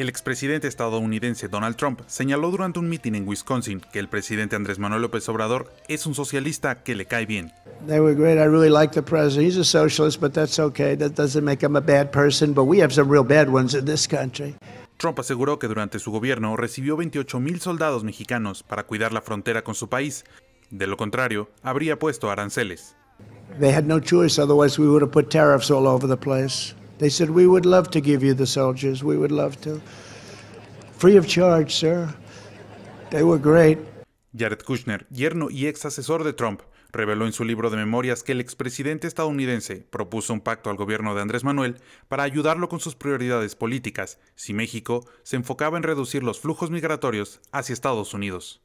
El expresidente estadounidense Donald Trump señaló durante un mitin en Wisconsin que el presidente Andrés Manuel López Obrador es un socialista que le cae bien. Trump aseguró que durante su gobierno recibió 28 mil soldados mexicanos para cuidar la frontera con su país. De lo contrario, habría puesto aranceles. no all over the place. They said, We would love to give you the soldiers. We would love to. Free of charge, sir. They were great. Jared Kushner, yerno y ex asesor de Trump, reveló en su libro de memorias que el expresidente estadounidense propuso un pacto al gobierno de Andrés Manuel para ayudarlo con sus prioridades políticas si México se enfocaba en reducir los flujos migratorios hacia Estados Unidos.